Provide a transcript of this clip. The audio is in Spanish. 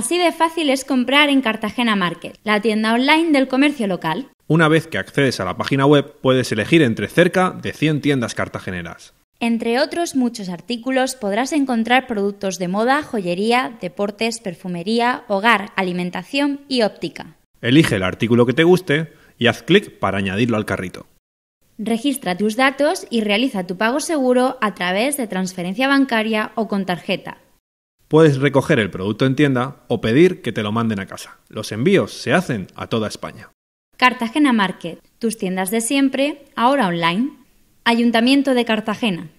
Así de fácil es comprar en Cartagena Market, la tienda online del comercio local. Una vez que accedes a la página web, puedes elegir entre cerca de 100 tiendas cartageneras. Entre otros muchos artículos podrás encontrar productos de moda, joyería, deportes, perfumería, hogar, alimentación y óptica. Elige el artículo que te guste y haz clic para añadirlo al carrito. Registra tus datos y realiza tu pago seguro a través de transferencia bancaria o con tarjeta, Puedes recoger el producto en tienda o pedir que te lo manden a casa. Los envíos se hacen a toda España. Cartagena Market, tus tiendas de siempre, ahora online. Ayuntamiento de Cartagena.